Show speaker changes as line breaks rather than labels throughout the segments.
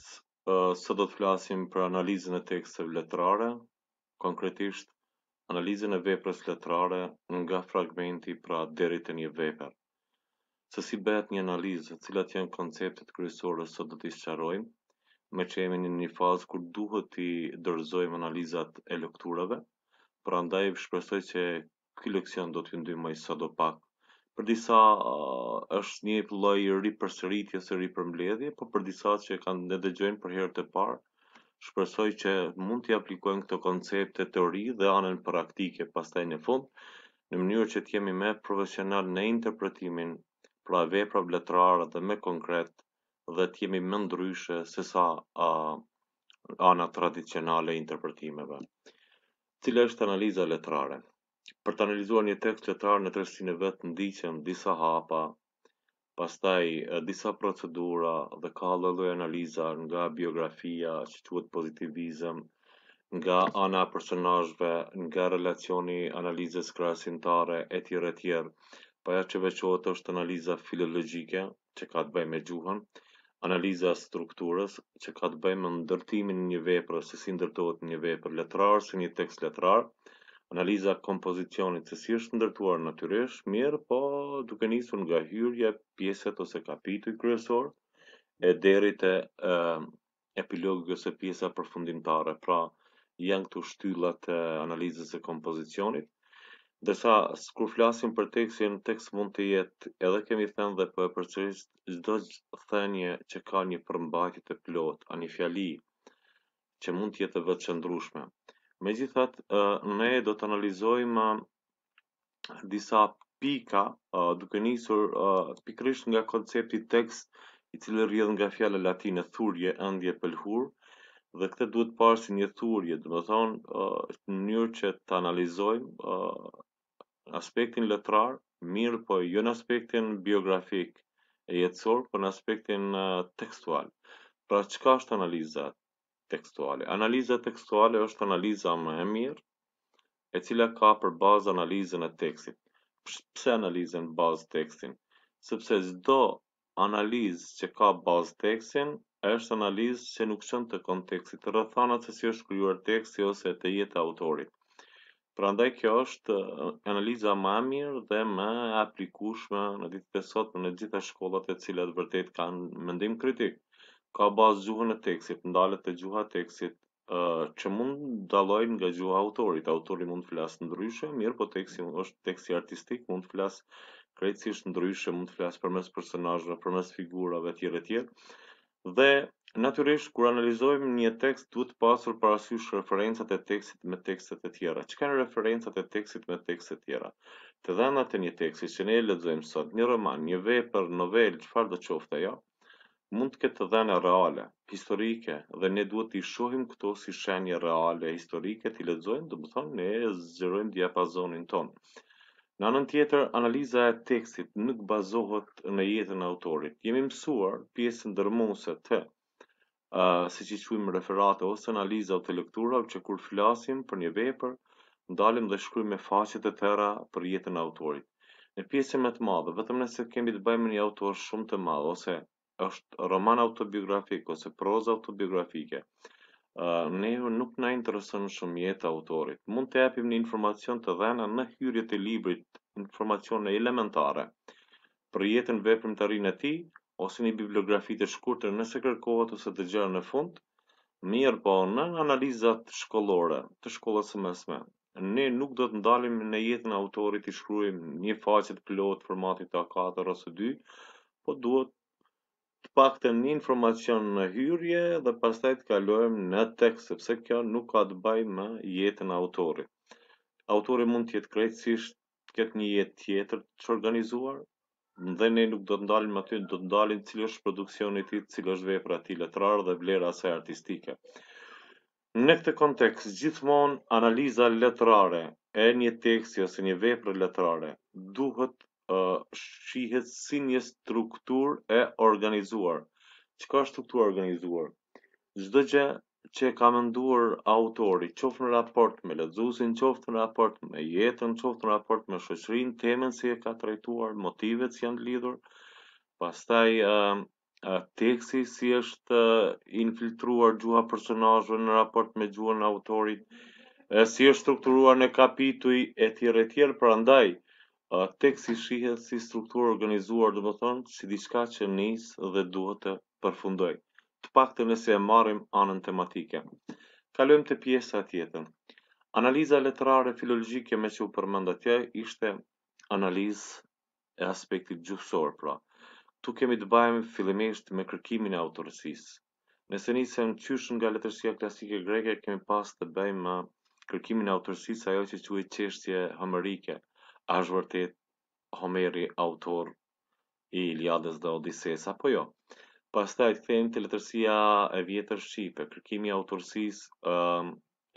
së do të flasim për analizën e tekstëve letrare, konkretisht analizën e veprës letrare nga fragmenti pra deri te një vepër. Se si bëhet një analizë, cilat janë konceptet kryesore së do të sqarojmë, me që jemi në një fazë kur duhet të dorëzojmë analizat e lëkturave, prandaj shpresoj që ky leksion do të ju do sadopak për disa uh, është një lloj ripërsëritje ose ripërmbledhje, por për disa që kanë ne dëgjojnë për herë të parë, shpresoj që mund të aplikojnë këto koncepte teori dhe anën praktike pastaj në fund, në mënyrë që të jemi më profesional në interpretimin pra vepra vletërare dhe më konkret dhe të jemi më ndryshe se sa a, ana tradicionale e interpretimeve. Cila është analiza letrare? për të analizuar një tekst qëtar në tërësin e vetë ndiqem disa hapa, pastaj disa procedura dhe ka lëlloj analiza nga biografia që thuhet pozitivizëm, nga ana personazheve, nga relacioni analizës krasintare e tjere tjere, pa ja që veqohet është analiza filologike që ka të bëjë me gjuhën, analiza strukturës që ka të bëjë me ndërtimin një vepre se si ndërtohet një vepër letrar, si një tekst letrar, analiza kompozicionit se si është ndërtuar natyresh, mirë po duke njësën nga hyrja pjeset ose kapitu i kryesor, e derit e, e ose pjesa përfundimtare, pra janë këtu shtyllat e analizës e kompozicionit, Dërsa, kur flasim për tekstin, tekst mund të jetë edhe kemi thënë dhe po e përcërisë gjdo thënje që ka një përmbajtje të plot, a një fjali që mund të jetë vëtë qëndrushme. Me gjithat, ne do të analizojmë disa pika duke njësur pikrish nga koncepti tekst i cilë rrjedhë nga fjallë latinë thurje, ëndje, pëlhur dhe këtë duhet parë si një thurje dhe më thonë në njërë që të analizojmë aspektin letrar mirë po jo në aspektin biografik e jetësor po në aspektin tekstual pra qëka është analizat tekstuale. Analiza tekstuale është analiza më e mirë, e cila ka për bazë analizën e tekstit. Pse analizën bazë tekstin? Sepse zdo analizë që ka bazë tekstin, është analizë që nuk shënë të kontekstit, të rëthanat se si është kryuar teksti ose të jetë autorit. Pra ndaj kjo është analiza ma mirë dhe më aplikushme në ditë të sotë në gjitha shkollat e cilat vërtet kanë mendim kritikë ka bazë gjuhën e tekstit, ndalet te gjuha e tekstit, ë uh, që mund dalojnë nga gjuha autorit. Autori mund të flasë ndryshe, mirë, po teksti është teksti artistik, mund të flasë krejtësisht ndryshe, mund të flasë përmes personazheve, përmes figurave tjere etj. Dhe natyrisht kur analizojmë një tekst duhet të pasur parasysh referencat e tekstit me tekstet e tjera. Çka janë referencat e tekstit me tekste të tjera? Të dhenat e një teksti që ne e lexojmë sot, një roman, një vepër, novel, çfarë do të thotë ajo? mund të ketë dhëna reale, historike, dhe ne duhet të shohim këto si shenje reale, historike, të i ledzojmë, dhe më thonë, ne e zgjerojmë diapazonin tonë. Në anën tjetër, analiza e tekstit nuk bazohet në jetën e autorit. Jemi mësuar pjesën dërmuese të Uh, siç i quim referate ose analiza o të lektura, që kur flasim për një vepër, ndalim dhe shkrujmë me faqet e tëra për jetën autorit. Në pjesën më të madhe, vetëm nëse kemi të bëjmë një autor shumë të madh ose është roman autobiografik ose proza autobiografike. Ne nuk në interesën shumë jetë autorit. Mund të japim një informacion të dhena në hyrje të librit, informacion e elementare, për jetën veprim të rinë e ti, ose një bibliografi të shkurtër nëse kërkohet ose të gjërë në fund, mirë po në analizat shkollore të shkollës së mesme. Ne nuk do të ndalim në jetën autorit i shkruim një faqet plot formatit A4 ose 2, po duhet pak të një informacion në hyrje dhe pastaj të në tekst, sepse kjo nuk ka të baj me jetën autori. Autori mund të jetë krejtësisht këtë një jetë tjetër të organizuar, dhe ne nuk do të ndalim aty, do të ndalim cilë është produksioni ti, cilë është vepra ti letrarë dhe vlera asaj artistike. Në këtë kontekst, gjithmonë analiza letrare e një teksti ose një vepre letrare duhet shihet si një struktur e organizuar. Që ka struktur e organizuar? Zdë gjë që ka mënduar autori, qoftë në raport me lezusin, qoftë në raport me jetën, qoftë në raport me shëshrin, temen si e ka trajtuar, motivet si janë lidur, pastaj teksi si është infiltruar gjuha personajë në raport me gjuha në autorit, si është strukturuar në kapituj e tjere tjere, pra ndaj, si shihet si strukturë organizuar dhe bëthon si diçka që njësë dhe duhet të përfundoj. Të pak të nëse e marim anën tematike. Kalojmë të pjesa tjetën. Analiza letrare filologjike me që u përmënda tje ishte analizë e aspektit gjuhësor pra. Tu kemi të bajmë fillimisht me kërkimin e autorësisë. Nëse në qysh nga letërsia klasike greke, kemi pas të bëjmë kërkimin e autorësisë ajo që që e qeshtje hëmërike a është vërtet Homeri autor i Iliadës dhe Odisës apo jo? Pastaj të kthehemi te letërsia e vjetër shqipe, kërkimi i autorësisë, ëm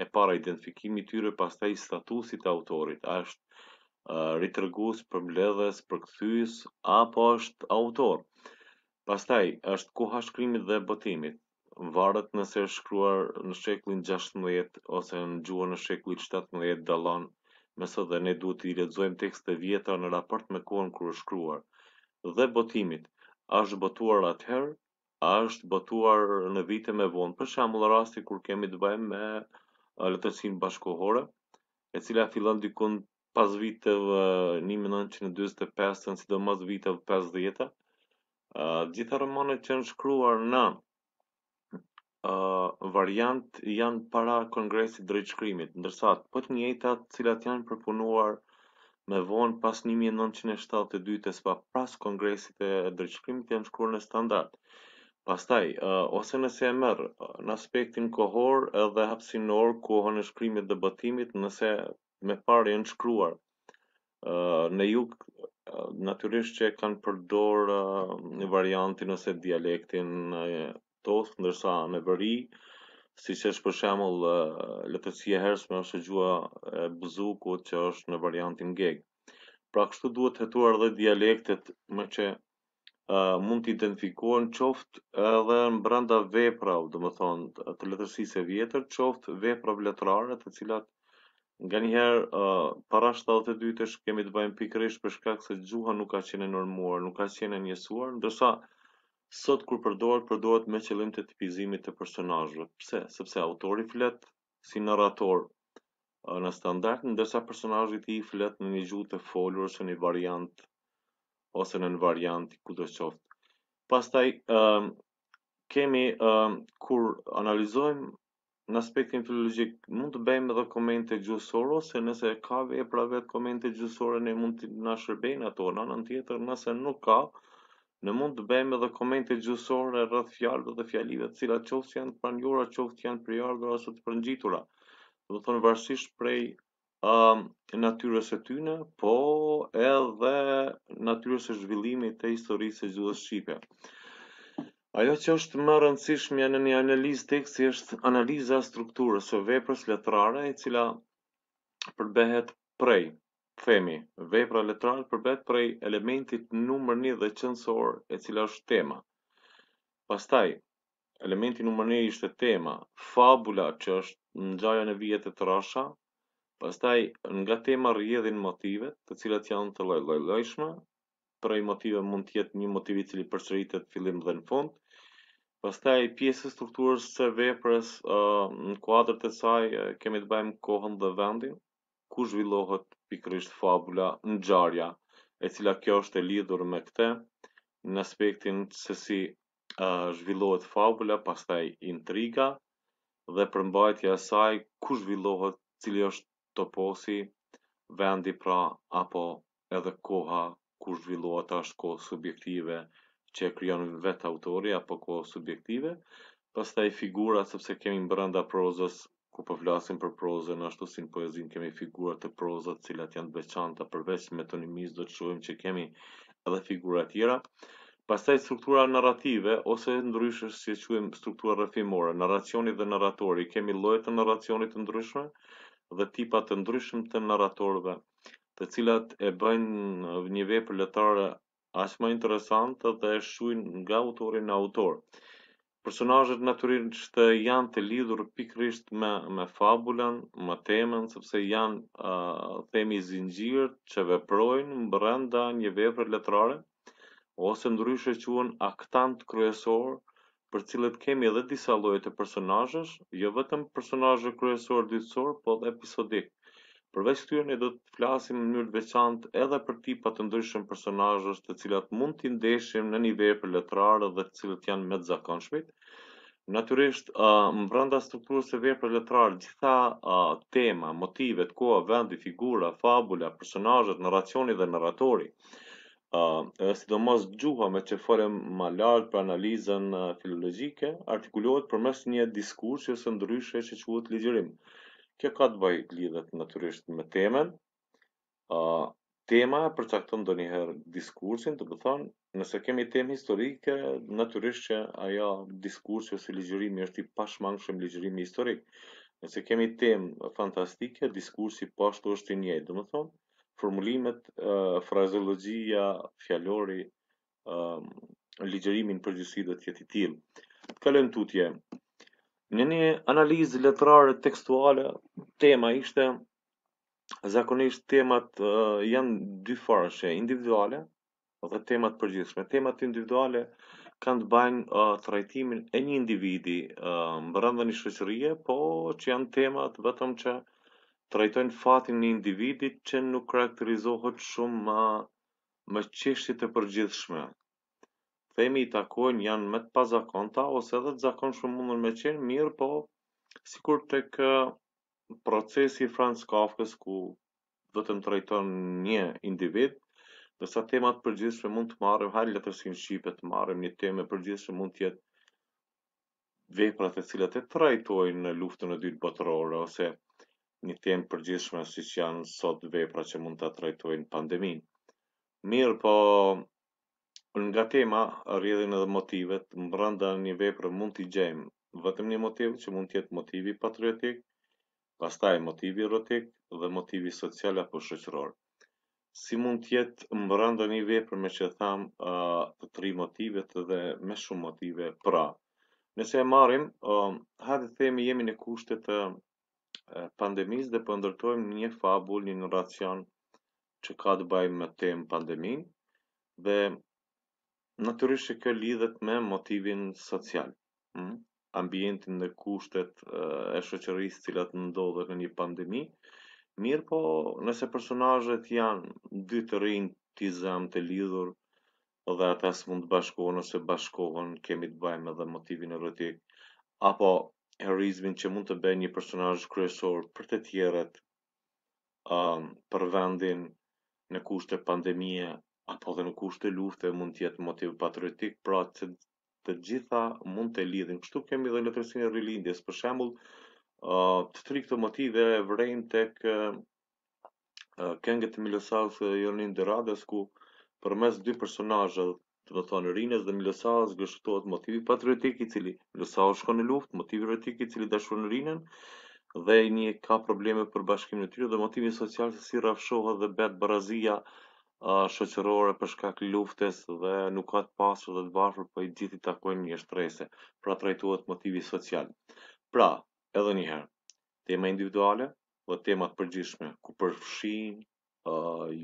e para identifikimi i tyre, pastaj statusi i autorit, a është ritërgus për mbledhës, apo është autor? Pastaj është koha shkrimit dhe botimit. Varet nëse është shkruar në shekullin 16 ose në gjuhën e shekullit 17 dallon mëso dhe ne duhet i lexojmë tekste vjetra në raport me kohën kur është shkruar. Dhe botimit, a është botuar atëherë, a është botuar në vite më vonë. Për shembull, rasti kur kemi të bëjmë me letërsinë bashkohore, e cila fillon dikun pas viteve 1945, sidomos viteve 50 gjitha romanet që janë shkruar në variant janë para Kongresit drejt shkrimit, ndërsa të pëtë po njëjtat cilat janë përpunuar me vonë pas 1972 së pa pas Kongresit e drejt shkrimit janë shkruar në standart. Pastaj, ose nëse e mërë në aspektin kohor edhe hapsinor kohën e shkrimit dhe bëtimit nëse me parë janë shkruar. në jug naturisht që kanë përdor një variantin ose dialektin tokë, ndërsa me bëri, si që është për shemull letërsia hersme është gjua e bëzuku që është në variantin gegë. Pra kështu duhet hetuar dhe dialektet më që mund të identifikohen qoftë edhe në brenda veprave, do të thonë, të letërsisë se vjetër, qoftë veprav letrare, të cilat nganjëherë njëherë para 72-të kemi të bëjmë pikërisht për shkak se gjuha nuk ka qenë normuar, nuk ka qenë njësuar, ndërsa sot kur përdohet përdohet me qëllim të tipizimit të personazhëve. Pse? Sepse autori flet si narrator në standard, ndërsa personazhi i tij flet në një gjuhë të folur ose në variant ose në një variant ku të Pastaj um, kemi um, kur analizojmë në aspektin filologjik mund të bëjmë edhe komente gjuhësore ose nëse ka vepra vet komente gjusore, ne mund të na shërbejnë ato në tjetër, nëse nuk ka, Në mund të bëjmë edhe komente gjusore rrëth fjallëve dhe fjallive të cilat qoftë janë pranjura, qoftë janë dhe ose të përngjitura. Dhe të thonë varsisht prej natyres e tyne, po edhe natyres e zhvillimit të historisë e gjithës Shqipja. Ajo që është më rëndësishmja në një analizë teksti është analiza strukturës e veprës letrare e cila përbehet prej themi, vepra letrare përbet prej elementit numër një dhe qënësor e cila është tema. Pastaj, elementi numër një ishte tema, fabula që është në gjaja në vijet e të rasha, pastaj nga tema rjedhin motive të cilat janë të loj loj lojshme, prej motive mund tjetë një motivit cili përshëritet fillim dhe në fund, pastaj pjesë strukturës se vepres në kuadrët e saj kemi të bajmë kohën dhe vendin, ku zhvillohet pikrisht fabula në gjarja, e cila kjo është e lidhur me këte, në aspektin se si zhvillohet fabula, pastaj intriga, dhe përmbajtja saj ku zhvillohet cili është toposi, vendi pra, apo edhe koha ku zhvillohet është ko subjektive që e kryon vetë autori, apo ko subjektive, pastaj figura, sepse kemi më brënda prozës kur po flasim për prozën ashtu si në poezin kemi figura të prozës të cilat janë të veçanta përveç metonimisë do të shohim që kemi edhe figura të tjera. Pastaj struktura narrative ose ndryshë si e quajmë struktura rrëfimore, narracioni dhe narratori, kemi lloje të narracionit të ndryshme dhe tipa të ndryshëm të narratorëve, të cilat e bëjnë një vepër letrare aq më interesante dhe e shujin nga autori në autor personazhet natyrisht janë të lidhur pikërisht me me fabulën, me temën, sepse janë uh, themi zinxhir që veprojnë brenda një vepre letrare ose ndryshe quhen aktant kryesor, për cilët kemi edhe disa lloje të personazhesh, jo vetëm personazhe kryesor ditësor, por dhe episodik. Përveç këtyre ne do të flasim në mënyrë veçantë edhe për tipa të ndryshëm personazhësh të cilat mund t'i ndeshim në nivel për letrarë dhe të cilët janë me zakonshmit. Natyrisht, uh, më brenda strukturës së veprës letrare, gjitha uh, tema, motivet, koha, vendi, figura, fabula, personazhet, narracioni dhe narratori, uh, sidomos gjuha me që forem më lartë për analizën uh, filologjike, artikulohet përmes një diskurs që së ndryshe që që ligjërim. Kjo ka të bëj lidhet natyrisht me temën. Uh, tema e përcakton do njëherë diskursin, të bëthon, nëse kemi tem historike, natyrisht që ajo diskursi ose ligjërimi është i pashmangshëm ligjërimi historik. Nëse kemi tem fantastike, diskursi pashtu është i njëjtë, do më thonë, formulimet, uh, frazologjia, fjallori, uh, ligjërimin përgjësi dhe tjeti tim. tutje, Në një analizë letrare tekstuale, tema ishte, zakonisht temat uh, janë dy farëshe, individuale dhe temat përgjithshme. Temat individuale kanë të bajnë uh, trajtimin e një individi uh, më rëndë një shëqërije, po që janë temat vetëm që trajtojnë fatin një individi që nuk karakterizohet shumë më, më qeshtit e përgjithshme themi i takojnë janë me të pazakonta, ose edhe të zakon shumë mundur me qenë, mirë po, si kur të kë procesi Franz Kafka's, ku vetëm trajton një individ, dërsa temat përgjithshme mund të marrim, hajde letërsin shqipe të marrim një temë përgjithshme mund të jetë veprat e cilat e trajtojnë në luftën e dytë botërore ose një temë përgjithshme siç janë sot veprat që mund të trajtojnë pandeminë. Mirë, po Nga tema rrjedhin edhe motivet, mbranda një vepër mund t'i gjejmë vetëm një motiv që mund t'jetë motivi patriotik, pastaj motivi erotik dhe motivi social apo shoqëror. Si mund t'jetë mbranda një vepër me që tham të tri motivet dhe me shumë motive pra. Nëse e marim, hajde të themi jemi në kushtet të pandemis dhe përndërtojmë po një fabull, një në racion që ka të bajmë me temë pandemin, dhe Natyrisht që kjo lidhet me motivin social, hm? ambientin dhe kushtet eh, e shoqërisë cilat ndodhen në një pandemi. Mirë po, nëse personazhet janë dy të rinj të të lidhur dhe ata s'mund të bashkohen ose bashkohen, kemi të bëjmë edhe motivin erotik apo erizmin që mund të bëj një personazh kryesor për të tjerët um, për vendin në kushte pandemie apo dhe në kusht të lufte mund të jetë motiv patriotik, pra që të gjitha mund të lidhin. Kështu kemi dhe në letërsinë e rilindjes, për shembul, të tri këto motive vrejnë tek këngët të Milosaz Jonin Dërades, ku për mes dy personajë, të më thonë Rines dhe Milosavës, gështuat motivi patriotik i cili Milosavës shko në luft, motivi patriotik i cili dashur në Rinen, dhe një ka probleme për bashkim në tyre, dhe motivi social të si rafshoha dhe bet barazia, shoqërore për shkak luftës dhe nuk ka të pasur dhe të varfër për po i gjithi i takojnë një shtrese, pra të rajtuat motivi social. Pra, edhe njëherë, tema individuale dhe temat përgjishme, ku përfshin,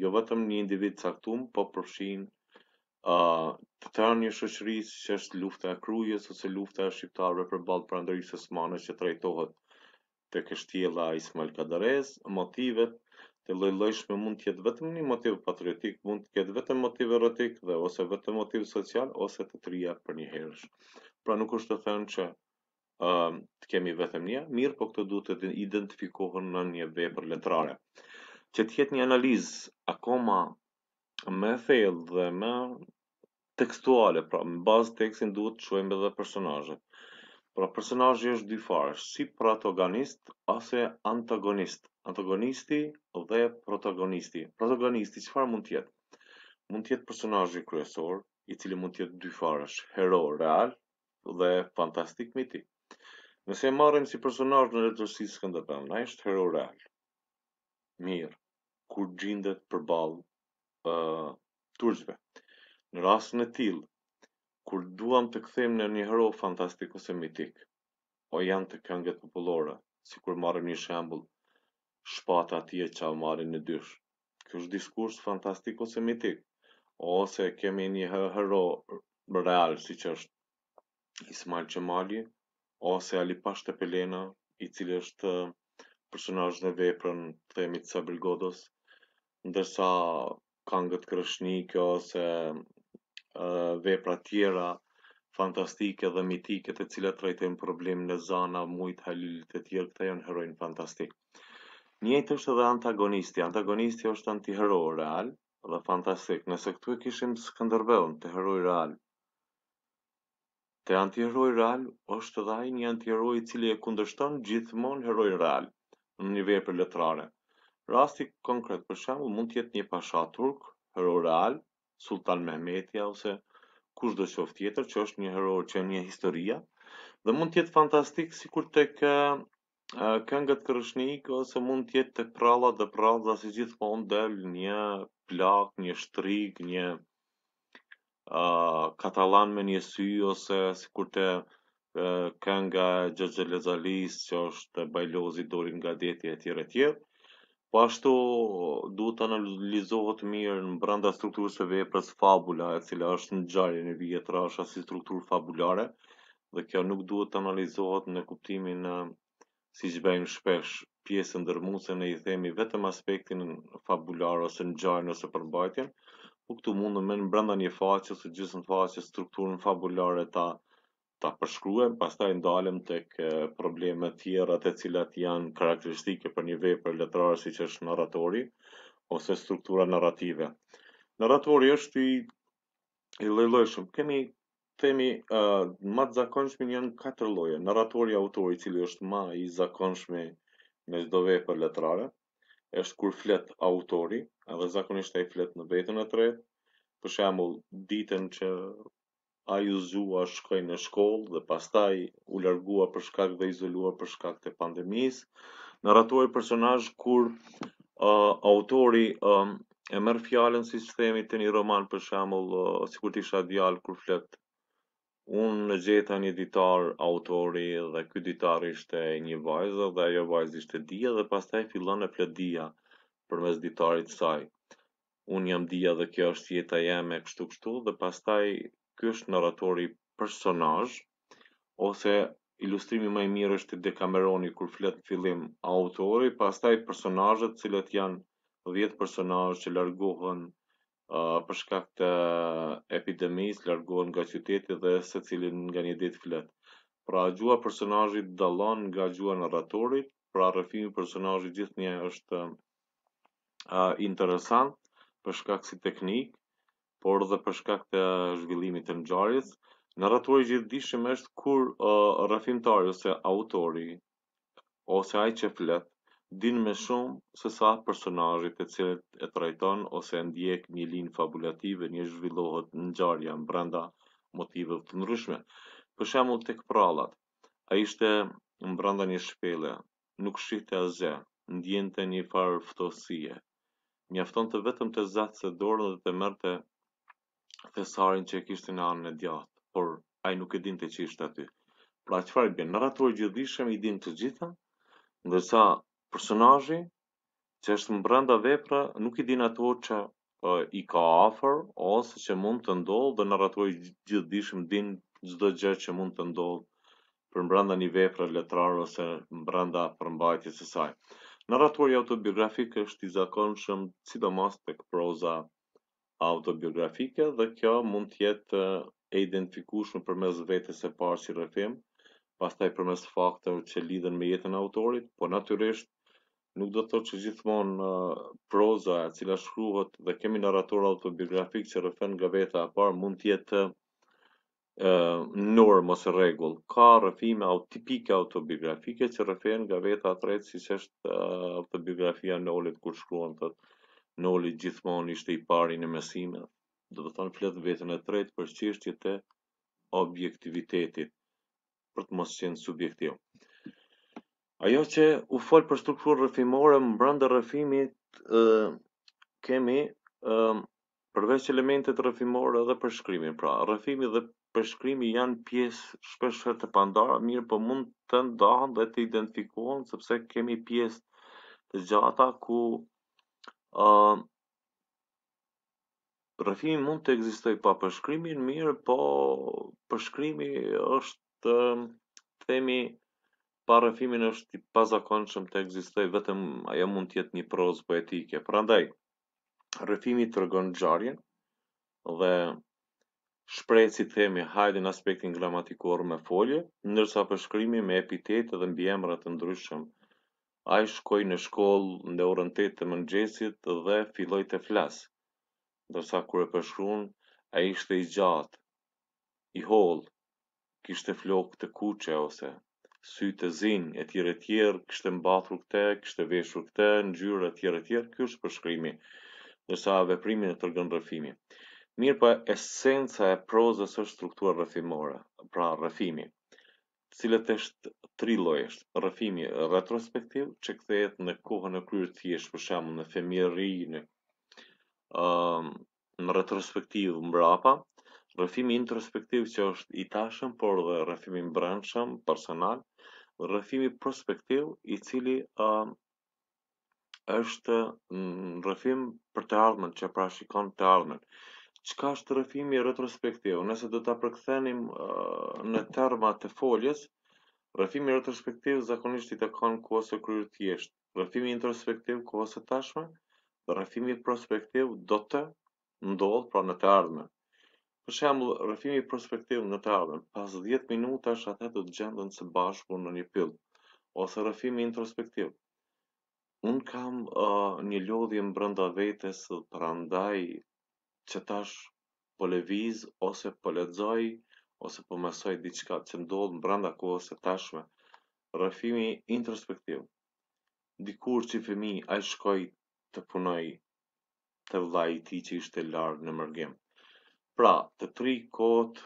jo vetëm një individ caktum, po përfshin të të një shoqëris që është lufta e krujës ose lufta e shqiptarëve për balë për andërishës manës që të rajtohet të kështjela Ismail Kadarez, motivet të lojlojshme mund tjetë vetëm një motiv patriotik, mund tjetë vetëm motiv erotik dhe ose vetëm motiv social, ose të trija për një herësh. Pra nuk është të thënë që uh, të kemi vetëm një, mirë po këtë du të identifikohën në një vej për letrare. Që të jetë një analizë akoma me thellë dhe me tekstuale, pra në bazë tekstin duhet të qojmë edhe personajët. Pra personajë është dy farë, si protagonist ose antagonist antagonisti dhe protagonisti. Protagonisti çfarë mund të jetë? Mund të jetë personazhi kryesor, i cili mund të jetë dy farësh, hero real dhe fantastik miti. Nëse e marrim si personazh në letërsisë skandinave, ai është hero real. Mirë, kur gjendet përballë ë uh, Në rastin e tillë, kur duam të kthejmë në një hero fantastik ose mitik, o po janë të këngët popullore, si kur marrë një shembul shpata atje që amarin në dysh. Kjo është diskurs fantastik ose mitik, ose kemi një hero real, si që është Ismail Qemali, ose Ali Pashte Pelena, i cili është eh, personaj në veprën të emi të Sabil Godos, ndërsa kangët kërëshnike ose eh, vepra tjera fantastike dhe mitike të cilat trajtojnë problem në zana, mujt, halilit e tjerë, këta janë herojnë fantastikë. Njëjtë është edhe antagonisti. Antagonisti është antihero real dhe fantastik. Nëse këtu e kishim Skënderbeun, të heroi real. Te antiheroi real është edhe një antiheroi i cili e kundërshton gjithmonë heroi real në një vepër letrare. Rasti konkret për shemë, mund të jetë një pasha turk, hero real, Sultan Mehmetia ose kush dhe qoftë tjetër që është një hero që një historia dhe mund të jetë fantastik sikur tek Këngët kërëshnik ose mund tjetë të prala dhe prala dhe si gjithë mund një plak, një shtrik, një katalan me një sy ose si kur të kënga Gjëgjë Lezalis që është bajlozi dori nga deti e tjere tjere. Po ashtu duhet të analizohet mirë në branda strukturës e veprës fabula e cila është në gjarje në vjetra është asë strukturë fabulare dhe kjo nuk duhet të analizohet në kuptimin si që bëjmë shpesh pjesën dërmuse në i themi vetëm aspektin fabular ose në gjajnë ose përmbajtjen, po këtu mundë me në brenda një faqë ose gjysën faqë strukturën fabulare ta, ta përshkruem, pas ta ndalem të kë problemet tjera të cilat janë karakteristike për një vej për letrarë si që është narratori ose struktura narrative. Narratori është i, i lejlojshëm. Kemi themi uh, më të zakonshmi janë katër lloje. Narratori autori i cili është më i zakonshme me çdo për letrare është kur flet autori, edhe zakonisht ai flet në vetën e tretë. Për shembull, ditën që a u zgjua shkoj në shkollë dhe pastaj u largua për shkak dhe izoluar për shkak të pandemisë. Narratori personazh kur uh, autori um, e merr fjalën si themi te një roman për shembull, uh, sikur të isha djalë kur flet unë në gjeta një ditar autori dhe ky ditar ishte një vajzë dhe ajo vajzë ishte dia dhe pas taj fillon e plët dia për mes ditarit saj. Unë jam dia dhe kjo është jeta jeme e kështu kështu dhe pas taj kjo është narratori personaj ose ilustrimi më i mirë është i dekameroni kur flet fillim autori, pas taj personajet cilët janë 10 personajet që largohën për shkak të epidemisë largohen nga qyteti dhe secili nga një ditë flet. Pra gjuha personazhit dallon nga gjuha narratorit, pra rrëfimi i personazhit gjithnjë është a, interesant për shkak si teknik, por dhe për shkak të zhvillimit të ngjarjes. Narratori gjithdijshëm është kur rrëfimtari ose autori ose ai që flet din me shumë se sa personajit e cilët e trajton ose e ndjek një linë fabulative një zhvillohet në gjarja në brenda motivev të nërëshme. Për shemë të këpralat, a ishte në brenda një shpele, nuk shihte asgjë, ndjente të një farë ftosie, mjafton të vetëm të zatë dorën dhe të mërë të thesarin që kishte kishtë në anën e djatë, por a i nuk e din të aty. Pra qëfar bën? Narratori narator gjithishem i din të gjitha, ndërsa personazhi që është brenda vepra nuk i din ato që e, i ka afer, ose që mund të ndodhë dhe narratori gjithë dishëm din gjithë gjë që mund të ndodhë për brenda një vepra letrarë ose mbrenda për mbajtje së saj. Narratori autobiografik është i zakonshëm sidomos tek proza autobiografike dhe kjo mund të jetë e për përmes vetes së parë si taj pastaj përmes faktër që lidhen me jetën e autorit, po natyrisht nuk do të thotë që gjithmonë uh, proza e cila shkruhet dhe kemi narrator autobiografik që rrëfen nga veta e parë mund të jetë uh, norm ose rregull. Ka rrëfime au tipike autobiografike që rrëfen nga veta e tretë siç është uh, autobiografia në Olit kur shkruan thotë në Olit gjithmonë ishte i pari në mesime. Do të thonë flet veten e tretë për çështjet e objektivitetit për të mos qenë subjektiv. Ajo që u fol për strukturë rrëfimore më brenda rrëfimit ë kemi përveç elementet rrëfimore dhe përshkrimin. Pra, rrëfimi dhe përshkrimi janë pjesë shpesh të pandara, mirë po mund të ndahen dhe të identifikohen sepse kemi pjesë të gjata ku ë rrëfimi mund të ekzistojë pa përshkrimin, mirë po përshkrimi është themi pa rëfimin është i pazakonshëm të egzistoj, vetëm ajo mund tjetë një prozë poetike. Pra ndaj, rëfimi të rëgonë gjarjen dhe shprejtë si themi hajde në aspektin gramatikor me folje, nërsa përshkrimi me epitet dhe mbjemrat të ndryshëm. A i shkoj në shkollë në orën 8 të, të mëngjesit dhe filloj të flasë, dërsa kur e përshkruun, a ishte i gjatë, i holë, kishte flokë të kuqe ose sy të zinj e tjere tjere, kështë mbathru këte, kështë veshru këte, në gjyrë e tjere tjere, kjo është përshkrimi, nësa veprimin e tërgën rëfimi. Mirë për po esenca e prozës është struktura rëfimore, pra rëfimi, cilët është tri lojështë, rëfimi retrospektiv, që këthejet në kohën e kryrë tjesh, për shemë në femjeri, në, në retrospektiv mbrapa, rëfimi introspektiv që është i tashëm, por dhe rëfimi personal, rrëfimi prospektiv i cili um, është rrëfim për të ardhmen, që pra shikon të ardhmen. Qka është rrëfimi retrospektiv? Nëse do të përkthenim uh, në terma të foljes, rrëfimi retrospektiv zakonisht i të konë ku ose kryrë Rrëfimi introspektiv ku ose tashme, rrëfimi prospektiv do të ndodh pra në të ardhmen. Për shembull, rrëfimi prospektiv në të pas 10 minutash atë do të gjendën së bashku në një pyll, ose rrëfimi introspektiv. Un kam uh, një lodhje brenda vetes prandaj që tash po lëviz ose po lexoj ose po mësoj diçka që ndodh brenda kohës së tashme. Rrëfimi introspektiv. Dikur që i fëmi, a i shkoj të punoj të ti që ishte largë në mërgjim. Pra, të tri kohët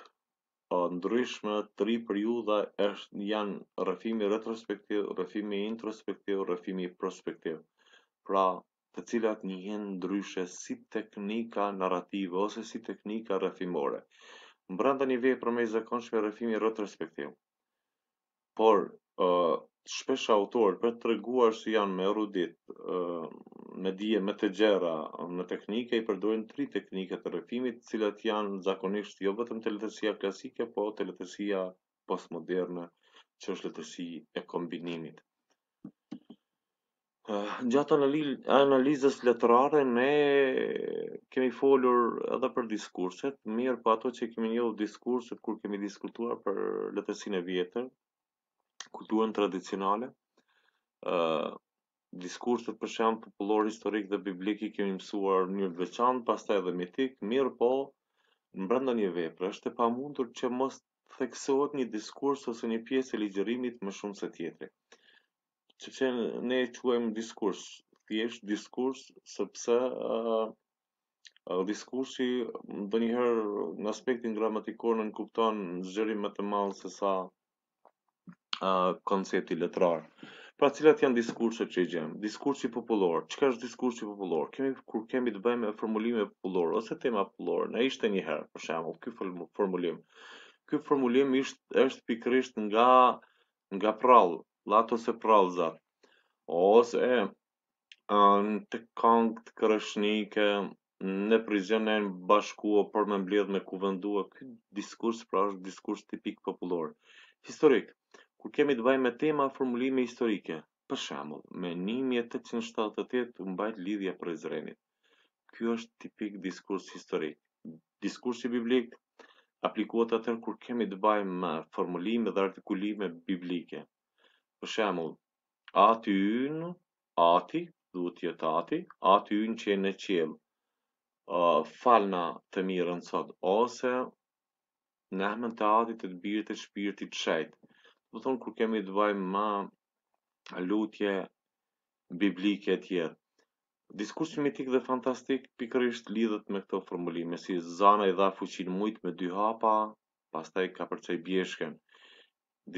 ndryshme, tri periudha është janë rrëfimi retrospektiv, rrëfimi introspektiv, rrëfimi prospektiv. Pra, të cilat njëhen ndryshe si teknika narrative ose si teknika rrëfimore. Më brenda një për me i zakonshme rrëfimi retrospektiv. Por, shpesh autor për të reguar si janë me erudit, me dije, me të gjera, me teknike, i përdojnë tri teknike të rëfimit, cilat janë zakonisht jo vetëm të letësia klasike, po të letësia postmoderne, që është letësi e kombinimit. Gjatë analizës letërare, ne kemi folur edhe për diskurset, mirë pa po ato që kemi njohë diskurset kur kemi diskutuar për letësine e vjetër, kulturën tradicionale. ë uh, diskurset për shemb popullor historik dhe biblik i kemi mësuar në një veçantë, pastaj edhe mitik, mirë po në brenda një vepre është e pamundur që mos theksohet një diskurs ose një pjesë e ligjërimit më shumë se tjetri. Që që ne e quajmë diskurs, thjesht diskurs, sepse uh, diskursi ndonjëherë në aspektin gramatikor nën kupton zgjerim më të madh se sa koncepti letrar. Pra cilat janë diskurset që i gjem? Diskursi popullor. Çka është diskursi popullor? Kemi kur kemi të bëjmë me formulime popullore ose tema popullore. Na ishte një herë, për shembull, ky formulim. Ky formulim ishte është pikërisht nga nga prall, llat ose prallza. Ose e, në të kongë të kërëshnike, në prizion e në me mblidh me kuvëndua, këtë diskurs, pra është diskurs tipik popullor. Historik, kur kemi të bëjmë me tema formulime historike. Për shembull, me 1878 mbajt lidhja për Izraelin. Ky është tipik diskurs historik. Diskursi biblik aplikohet atër kur kemi të bëjmë formulime dhe artikulime biblike. Për shembull, aty yn, aty duhet të jetë aty, aty yn që në qiell. Uh, falna të mirën sot, ose nehmen të adit të të birë të shpirë të të shajtë do thonë, kur kemi të bajmë ma lutje biblike tjerë. Diskurs mitik dhe fantastik, pikërisht lidhët me këto formulime, si zana i dha fuqin mujt me dy hapa, pas taj ka përqaj bjeshken.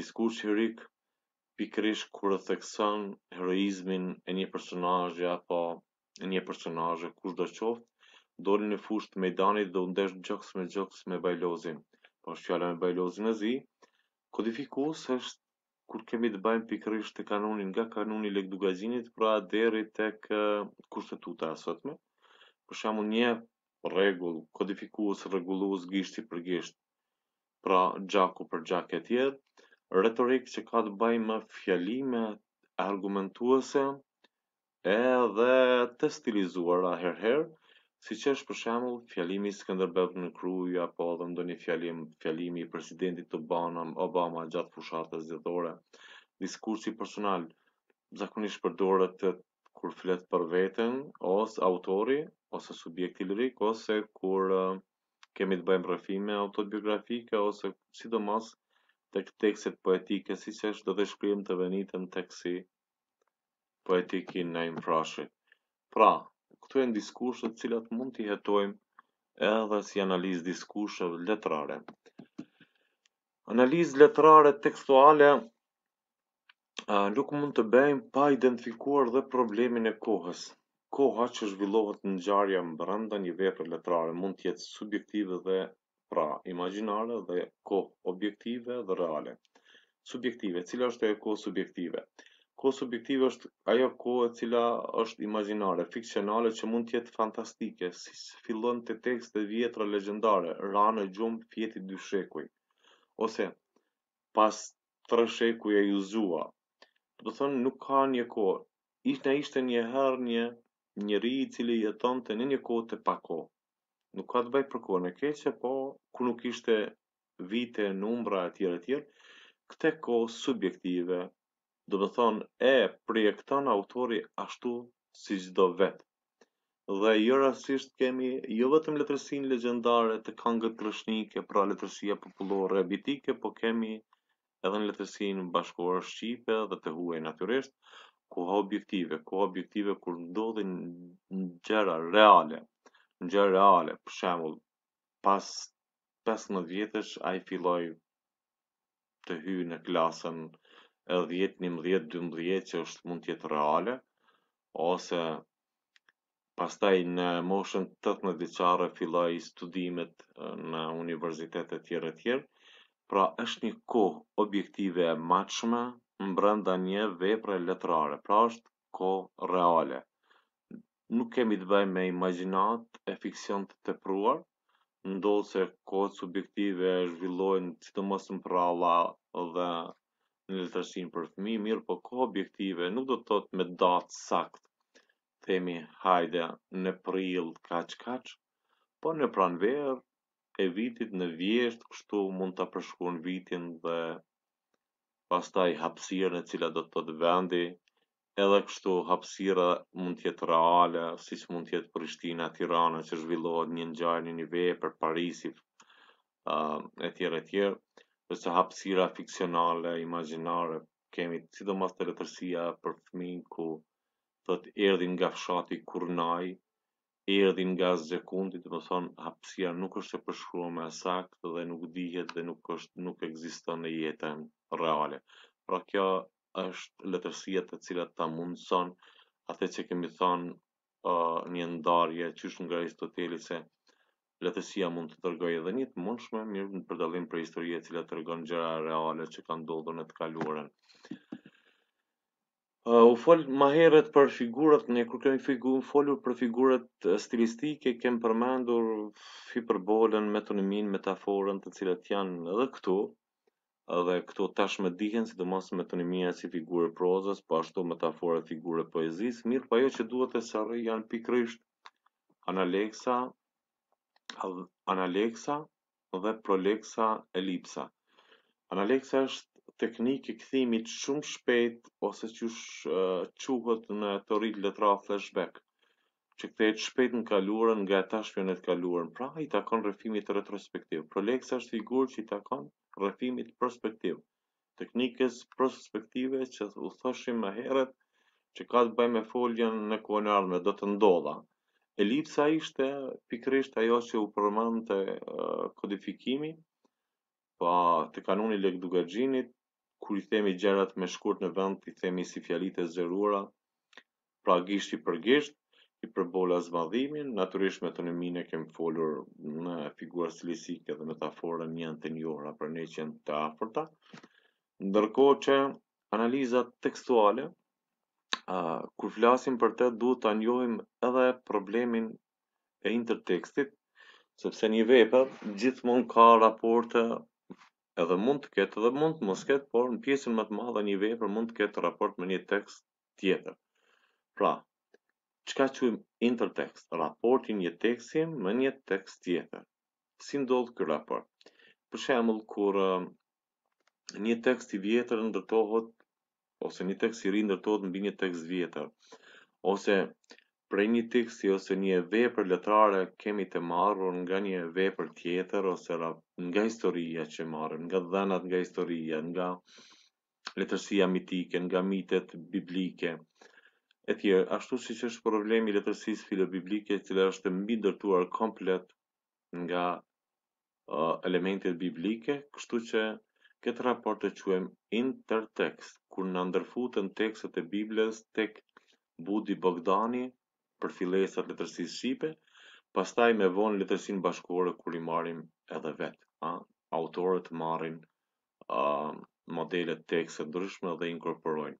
Diskurs rik, pikërisht kërë të kësën heroizmin e një personajë, apo e një personajë, kush do qoftë, dolin e fusht me danit dhe undesh gjoks me gjoks me bajlozin. Po shqyala me bajlozin e zi, Kodifikues është kur kemi të bëjmë pikërisht të kanonin nga kanoni i dugazinit, pra deri tek kushtetuta e sotme. Për shembull, një rregull kodifikues rregullues gishti për gisht, pra gjaku për gjakë e retorik që ka të bëjmë me fjalime argumentuese edhe të stilizuara herëherë, si që është për shemëll, fjalimi i Skënderbeut në Krujë apo edhe ndo një fjalim, fjalimi i presidentit të banëm, Obama gjatë fushatës zgjedhore. diskursi personal, zakonisht përdoret të kur flet për veten, ose autori, ose subjekti lirik, ose kur uh, kemi të bëjmë rëfime autobiografike, ose sidomos të këtë tekset poetike, si që është do dhe shkrim të venitën të kësi poetiki në imfrashit. Pra, këtu e në diskushët cilat mund t'i jetojmë edhe si analizë diskushët letrare. Analizë letrare tekstuale nuk mund të bejmë pa identifikuar dhe problemin e kohës. Koha që zhvillohet në gjarja më brenda një vetër letrare mund t'jetë subjektive dhe pra imaginale dhe kohë objektive dhe reale. Subjektive, cila është e kohë subjektive? Subjektive kohë subjektive është ajo kohë e cila është imaginare, fikcionale që mund tjetë fantastike, si së fillon të tekste vjetra legendare, ranë e gjumë fjeti dy shekuj, ose pas tre shekuj e juzua. Do thënë nuk ka një kohë, ishtë në ishte një herë një njëri i cili jeton të një një kohë të pako. Nuk ka të bëjt për kohë në keqe, po ku nuk ishte vite, numbra, etjere, etjere, këte kohë subjektive, do të thonë e projekton autori ashtu si çdo vet. Dhe jo rastisht kemi jo vetëm letërsinë legjendare të këngëve krishtinike, pra letërsia popullore bitike, po kemi edhe në letërsinë bashkuar shqipe dhe të huaj natyrisht, ku ha objektive, ku ha objektive kur ndodhin gjëra reale, gjëra reale, për shembull, pas 15 vjetësh ai filloi të hyjë në klasën edhe 10, 11, 12 që është mund tjetë reale, ose pastaj në moshën të të në diqare filaj studimet në universitetet tjere tjere, pra është një kohë objektive e maqme në brenda një vepre letrare, pra është kohë reale. Nuk kemi të bëj me imaginat e fiksion të të pruar, ndohë se kohët subjektive e zhvillojnë që të mosën pra Allah dhe në vlerësim për fëmijë, mirë, po ka objektive, nuk do të thot me datë sakt. Themi hajde në prill kaç kaç, po në pranverë e vitit në vjesht, kështu mund të përshkun vitin dhe pastaj hapsirë e cila do të të vendi, edhe kështu hapsirën mund tjetë reale, si që mund tjetë Prishtina, Tirana, që zhvillohet një një një një për Parisit, uh, e tjere e tjerë dhe hapësira hapsira fikcionale, imaginare, kemi sidomos të letërsia për fëmin ku të të erdi nga fshati kurnaj, erdi nga zekundi, të më thonë hapsia nuk është e përshkruar me asakt dhe nuk dihet dhe nuk është nuk ekziston në jetën reale. Pra kjo është letërsia të cilat të mundëson, atë që kemi thonë uh, një ndarje, qështë nga istoteli se Letësia mund të tërgoj edhe një të mundshme, mirë në përdalim për historie cilë të tërgoj gjera reale që kanë dodo në të kaluaren. U folë ma heret për figurët, në kërë kemi figurën, u për figurët stilistike, kem përmendur hiperbolën, metonimin, metaforën të cilat janë edhe këtu, edhe këtu tash me dihen, si të mos metonimia si figurë prozës, po ashtu metaforë e figurë poezis, mirë pa po jo që duhet e sërë janë pikrysht, Analeksa, analeksa dhe proleksa elipsa. Analeksa është teknikë i kthimit shumë shpejt ose që uh, në teori letra flashback, që kthehet shpejt në kaluarën nga tashmja e të Pra i takon rëfimit retrospektiv. Proleksa është figurë që i takon rëfimit prospektiv. Teknikës prospektive që u thoshim më herët që ka të bëj me foljen në kohën e do të ndodha. Elipsa ishte pikrisht ajo që u përmën uh, kodifikimi, pa të kanoni lek duke kur i themi gjërat me shkurt në vend, i themi si fjalitë e zgjeruara, pra gisht i përgisht, i përbola zbadhimin, naturisht me të në kem folur në figura stilistike dhe metaforën një të njora, për ne të afërta, ndërko që analizat tekstuale, kur flasim për të, duhet të njohim edhe problemin e intertekstit, sepse një vepër gjithmonë ka raporte, edhe mund të ketë edhe mund të mos ketë, por në pjesën më të madhe një vepër mund të ketë raport me një tekst tjetër. Pra, çka quajmë intertekst? Raportin një teksti me një tekst tjetër. Si ndodh ky raport? Për shembull, kur një tekst i vjetër ndërtohet ose një tekst i ri ndërtohet mbi një tekst vjetër, ose prej një teksti ose një vepër letrare kemi të marrur nga një vepër tjetër ose nga historia që marrim, nga dhënat nga historia, nga letërsia mitike, nga mitet biblike. Etj, ashtu siç është problemi i letërsisë filobiblike, e cila është mbi ndërtuar komplet nga uh, elementet biblike, kështu që Këtë raport të quem intertekst, kur në ndërfutën tekstet e Biblës tek Budi Bogdani për filesat letërsis Shqipe, pastaj me vonë letërsin bashkore kur i marim edhe vetë. A? Autorët marrin a, modelet tekstet dërshme dhe inkorporojnë.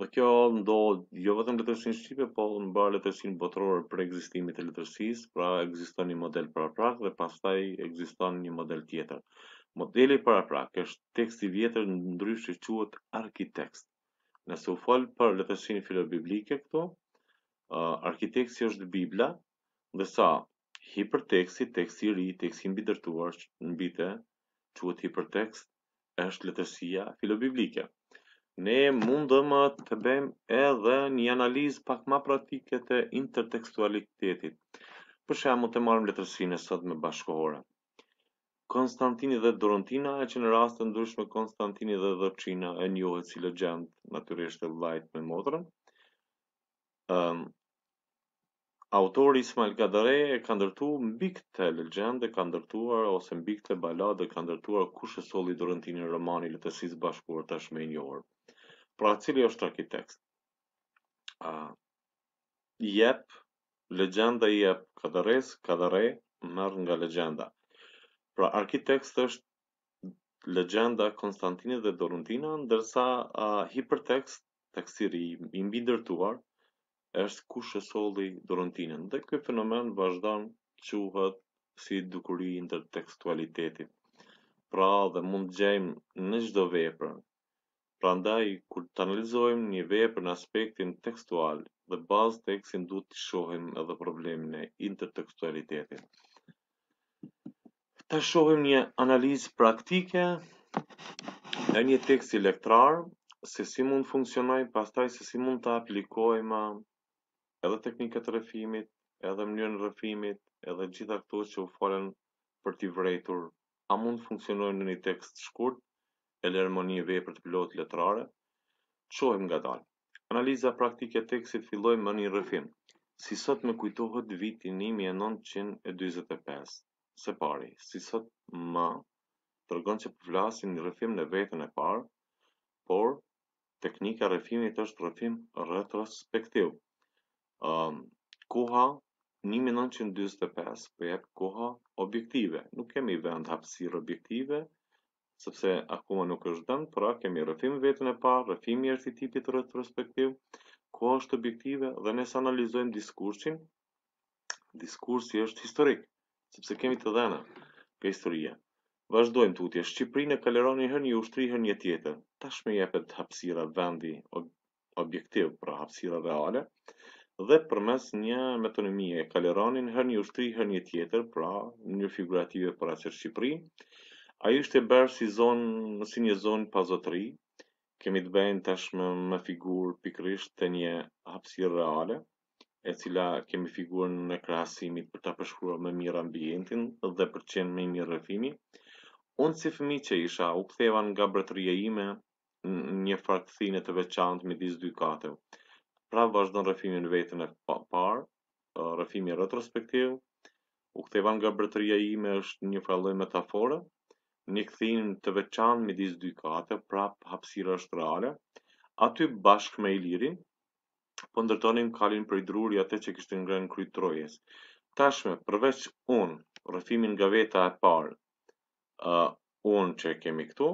Dhe kjo ndohë, jo vetëm letërsin Shqipe, po në barë letërsin botërorë për egzistimit e letërsis, pra egzistën një model pra prak dhe pastaj egzistën një model tjetër. Modeli para prak është teksti vjetër në ndryshë që quët arkitekst. Nëse u falë për letëshin filobiblike këto, arkiteksi është Biblia, ndërsa hiperteksti, teksti ri, teksti në që në bite, quët hipertekst, është letëshia filobiblike. Ne mundëm të bëjmë edhe një analizë pak ma praktike të intertekstualitetit. Për shemë të marëm letësine sot me bashkohore. Konstantini dhe Dorontina, e që në rast të ndryshme Konstantini dhe Dorcina e njohë si cilë naturisht natyrisht e vajt me modrën. Um, ehm, autori Ismail Gadare e ka ndërtu mbi këtë legjendë e ka ndërtuar ose mbi këtë baladë e ka ndërtuar kush e solli Dorantinin romani lehtësis bashkuar tashmë i njohur. Pra cili është arkitekt? A uh, jep legjenda i jep Kadares, Kadare, mërë nga legjenda. Pra, arkitekst është legenda Konstantinit dhe Dorundina, ndërsa uh, hipertekst, tekstiri i mbi ndërtuar, është kush e solli Dorundinën. Dhe ky fenomen vazhdon quhet si dukuri intertekstualitetit. Pra, dhe mund gjejmë në çdo vepër. Prandaj kur të analizojmë një vepër në aspektin tekstual, dhe bazë tekstin duhet të shohim edhe problemin e intertekstualitetit. Ta shohim një analizë praktike e një tekst i se si mund funksionaj, pastaj se si mund të aplikojma edhe teknikët rëfimit, edhe mënyrën rëfimit, edhe gjitha këto që u falen për t'i vrejtur, a mund funksionojnë në një tekst shkurt, e lërmë një vej për të pilot letrare, qohem nga dalë. Analiza praktike tekstit filloj më një rëfim, si sot me kujtohet viti 1925 se pari, si sot më, të rëgën që përflasin një rëfim në vetën e parë, por teknika rëfimit është rëfim retrospektiv. Um, kuha 1925 për jetë koha objektive. Nuk kemi vend hapsir objektive, sepse akuma nuk është dënë, pra kemi rëfim vetën e parë, rëfim i është i tipit retrospektiv, koha është objektive dhe nësë analizojmë diskursin, diskursi është historik sepse kemi të dhëna ka historia. Vazdojmë tutje, Shqipërinë e kaleroni hën një ushtri hën një tjetër. Tashmë jepet hapësira vendi objektiv për hapsira reale dhe përmes një metonimie e kaleroni në hën një ushtri hën një tjetër, pra një figurative për asër Shqipëri. A ju shte bërë si zonë, si një zonë pazotëri, kemi të bëjnë tashmë me figurë pikrisht të një hapsirë reale e cila kemi figurën në krahasimit për ta përshkruar më mirë ambientin dhe për të qenë më i mirë rrëfimi. Unë si fëmijë që isha u ktheva nga bretëria ime një fartësinë të veçantë midis dy kateve. Pra vazhdon rrëfimin vetën e parë, rrëfimi retrospektiv. U ktheva nga bretëria ime është një farë metaforë, një kthim të veçantë midis dy kateve, prap hapësira është reale. Aty bashkë me Ilirin, po ndërtonim kalin për i druri atë që kishtë ngrën krytë trojes. Tashme, përveç unë, rëfimin nga veta e parë, unë që kemi këtu,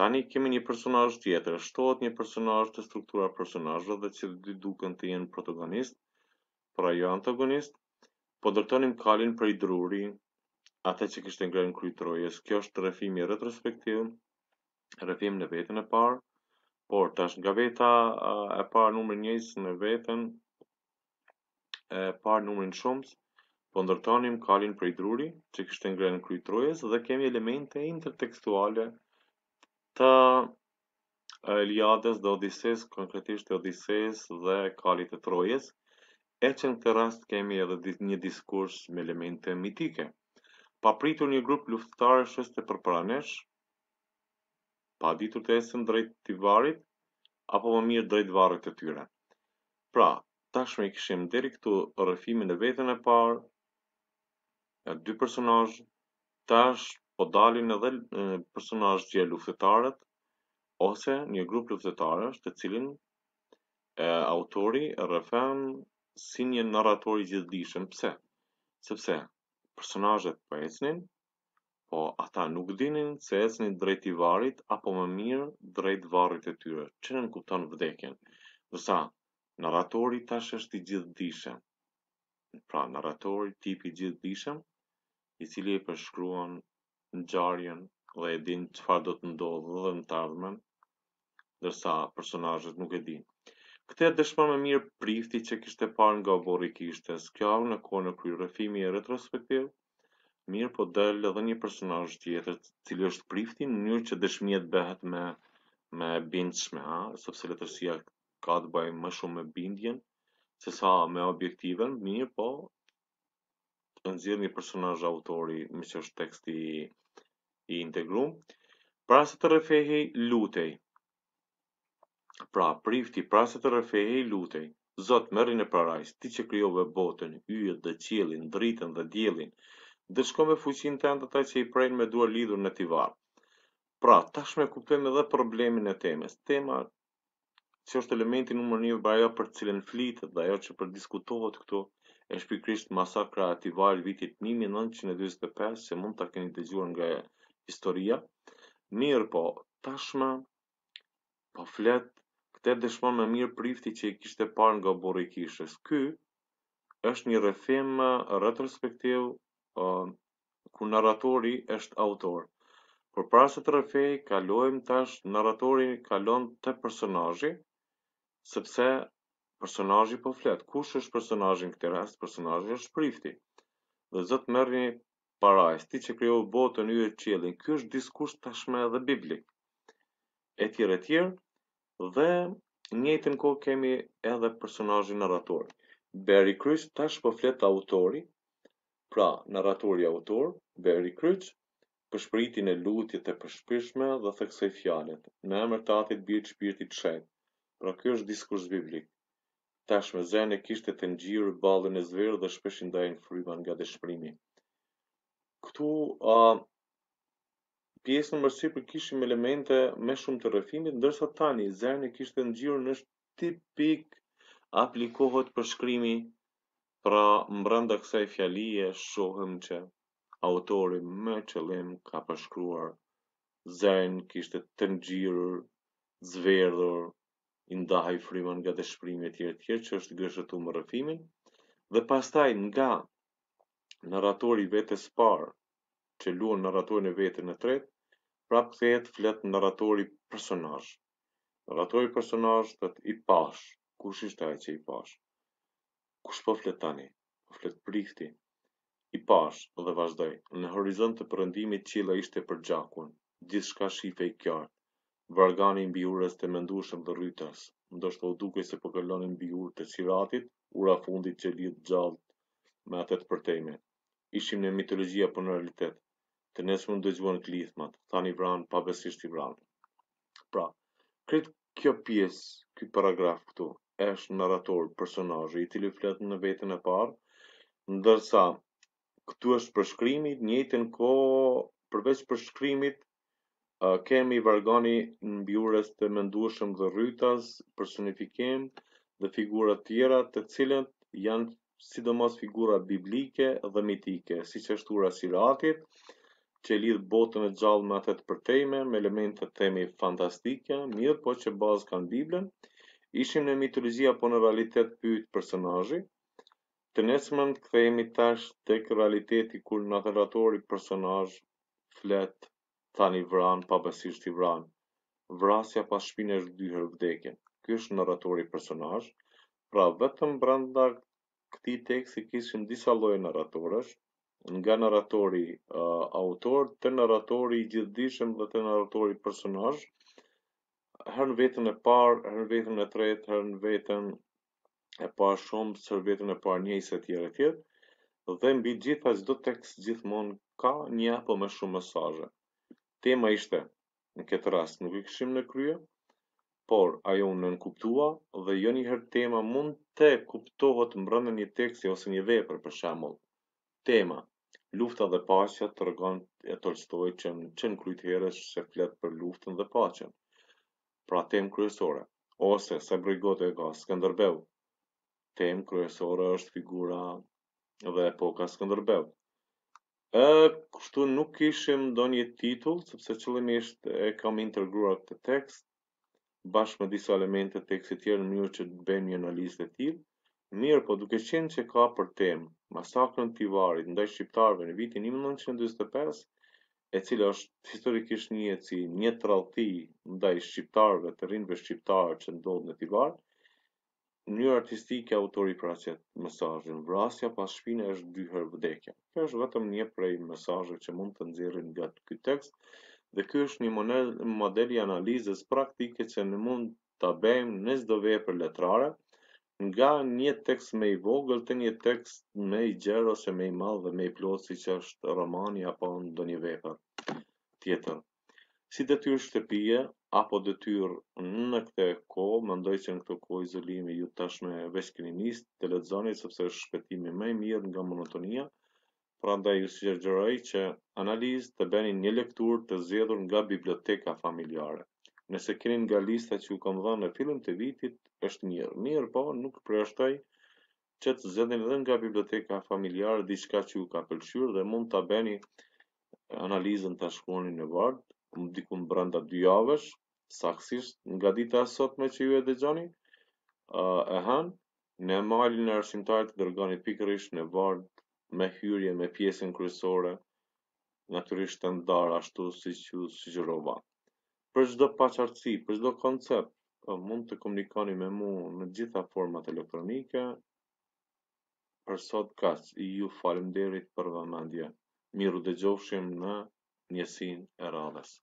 tani kemi një personaj tjetër, shtohet një personaj të struktura personajve dhe që dy duken të jenë protagonist, pra jo antagonist, po ndërtonim kalin për i druri atë që kishtë ngrën krytë trojes. Kjo është rëfimi retrospektiv, rëfim në vetën e parë, Por, tash nga veta e parë numër njëjës në vetën, e parë numrin në shumës, po ndërtonim kalin për i druri, që kështë të ngrenë krytrujes, dhe kemi elemente intertekstuale të Eliades dhe Odises, konkretisht të Odises dhe kalit të trojes, e që në këtë rast kemi edhe një diskurs me elemente mitike. Pa pritur një grupë luftëtare shështë të përpranesh, pa ditur të esëm drejt të varit, apo më mirë drejt varit të tyre. Pra, tashme i këshim deri këtu rëfimin e vetën e par, e dy personaj, tash po dalin edhe personaj që e luftetarët, ose një grup luftetarës të cilin e autori e rëfem si një narratori gjithdishëm. Pse? Sepse, personajet për po esnin, po ata nuk dinin se esni drejt i varrit apo më mirë drejt varrit të tyre. Çe në kupton vdekjen. Do narratori tash është i gjithdijshëm. Pra narratori tipi i gjithdijshëm i cili e përshkruan ngjarjen dhe e din çfarë do të ndodhë dhe në të ardhmen, ndërsa personazhet nuk e din. Këtë e dëshma më mirë prifti që kishte parë nga oborri kishtes. Kjo au në rëfimi e kryrëfimit retrospektiv, mirë po del edhe një personazh tjetër, cili është prifti në mënyrë që dëshmia të bëhet me me bindshme, ha, sepse letërsia ka të bëjë më shumë me bindjen se sa me objektiven, mirë po të nëzirë një personaj autori, më që është teksti i, integru. Pra se të refehi lutej, pra prifti, pra se të refehi lutej, Zot, mërin e parajs, ti që kryove botën, yjet dhe qilin, dritën dhe djelin, shko me fuqin të endë taj që i prejnë me duar lidur në tivar. Pra, tash me edhe problemin e temes. Tema që është elementin në mërë një ajo për cilën flitët dhe ajo që për diskutohet këto e shpikrisht masakra e tivar vitit 1925 që mund të keni të gjurë nga historia. Mirë po, tash me po fletë këte dëshma me mirë prifti që i kishte parë nga borë i kishës. Ky është një rëfemë retrospektiv ku narratori është autor. Por para se të rrefej, kalojmë tash narratori kalon te personazhi, sepse personazhi po flet. Kush është personazhi në këtë rast? Personazhi është Prifti. Dhe zot merrni para, sti që kryo botën yjet qiellin. Ky është diskurs tashmë edhe biblik. Etj etj dhe në njëjtën kohë kemi edhe personazhin narratori. Beri Kryst tash po flet autori, pra narratori autor, Barry Kryç, për shpëritin e lutjet e përshpishme dhe theksoj fjalet, në emër të atit bjerë që bjerë të pra kjo është diskurs biblik. Tash me zene kishtet të njërë balën e zverë dhe shpëshin dajnë fryma nga dhe shprimi. Këtu, a, pjesë në mërësi për kishim elemente me shumë të rëfimit, ndërsa tani zene kishtet të njërë në tipik aplikohet për shkrimi Pra, mbrënda kësaj fjalie, shohëm që autori me qëllim ka përshkruar zënë kështë të ngjirur, zverdhur, indahaj frimën nga dëshprimi e tjerë tjerë që është gëshëtu më rëfimin, dhe pastaj nga narratori vetës parë, që luën narratori në vetën e tretë, prapë këthejet fletë narratori personaj. Narratori personaj të i pash, kush ishte e që i pashë? Kush po flet tani? Po flet prifti. I pash dhe vazhdoi. Në horizont të perëndimit qila ishte për gjakun. Gjithçka shife i kjo. Vargani mbi urës të mendueshëm të rrytas, ndoshta u dukej se po kalonin mbi urën të Ciratit, ura fundit që lidh gjallë me atë të përtejme. Ishim në mitologji apo në realitet? Të nesër mund të klithmat, thani vran pabesisht i vranë. Pra, kretë kjo pjesë, ky paragraf këtu, është narrator personazhi i cili flet në veten e parë, ndërsa këtu është përshkrimi në njëjtën kohë përveç përshkrimit kemi vargani mbiures të mendueshëm dhe rrytas, personifikim dhe figura të tjera të cilat janë sidomos figura biblike dhe mitike, siç është thura Sirati, që lidh botën e gjallë me atë të përtejme, me elemente të fantastike, mirë po që bazë kanë Biblën. Ishim në mitologjia po në realitet pyet personazhi. Të nesëmën të kthehemi tash tek realiteti kur natëratori personazh flet tani vran pa besisht i vran. Vrasja pas shpinë është dy herë vdekje. Ky është narratori personazh, pra vetëm brenda këtij teksti kishim disa lloje narratorësh, nga narratori uh, autor te narratori i gjithdijshëm dhe te narratori personazh hërnë vetën e parë, hërnë vetën e tretë, hërnë vetën e parë shumë, sërë vetën e parë një i se tjere tjetë, dhe mbi gjitha zdo tekst gjithmon ka një apo me shumë mesajë. Tema ishte, në këtë rast nuk i këshim në krye, por ajo unë në nënkuptua dhe jo njëherë tema mund të kuptohet mbrëndë një teksti ose një vepër për shamull. Tema, lufta dhe pasja të rëgon e tolstoj që në qënë krytë herës se fletë për luftën dhe pasja pra tem kryesore, ose sa Grigot e ka Skënderbeu. Tem kryesore është figura dhe epoka Skënderbeu. E kushtu nuk kishim ndonjë titull, sepse qëllimisht e kam integruar këtë tekst bashkë me disa elemente të tekstit tjerë në mënyrë që të bëjmë një analizë të tillë. Mirë, po duke qenë se ka për temë masakrën e Tivarit ndaj shqiptarëve në vitin 1945, e cila është historikisht një e si një tralti ndaj shqiptarëve të rinëve shqiptarë që ndodhë në tibarë, një artistike autori praset mesajin vrasja pas shpine është dyher vdekja. Kjo është vetëm një prej mesajë që mund të nëzirin nga të këtë tekst, dhe kjo është një model, modeli analizës praktike që në mund të bejmë në zdo për letrare, nga një tekst me i vogël të një tekst me i gjerë ose me i malë dhe me i plotë si që është romani apo ndonjë një vepër tjetër. Si tyrë shtëpije, apo tyrë në këte ko, më ndoj që në këto ko izolimi ju tashme veçkinimist të ledzoni, sëpse është shpetimi me mirë nga monotonia, pra nda ju si që që analizë të benin një lektur të zjedhur nga biblioteka familjare. Nëse keni nga lista që ju kam dhënë në fillim të vitit, është mirë. Mirë, po nuk përshtoj që të zëdheni edhe nga biblioteka familjare diçka që ju ka pëlqyer dhe mund ta bëni analizën ta shkruani në Word, më diku brenda dy javësh, saksisht nga dita e sotme që ju e dëgjoni. ë e ehan në malin e arsimtar të dërgoni pikërisht në Word me hyrje me pjesën kryesore natyrisht të ndarë, ashtu siç ju sugjerova për çdo paqartësi, për çdo koncept, po, mund të komunikoni me mua në gjitha format elektronike. Për sot kaq, ju faleminderit për vëmendje. Miru dëgjofshim në njësin e radhës.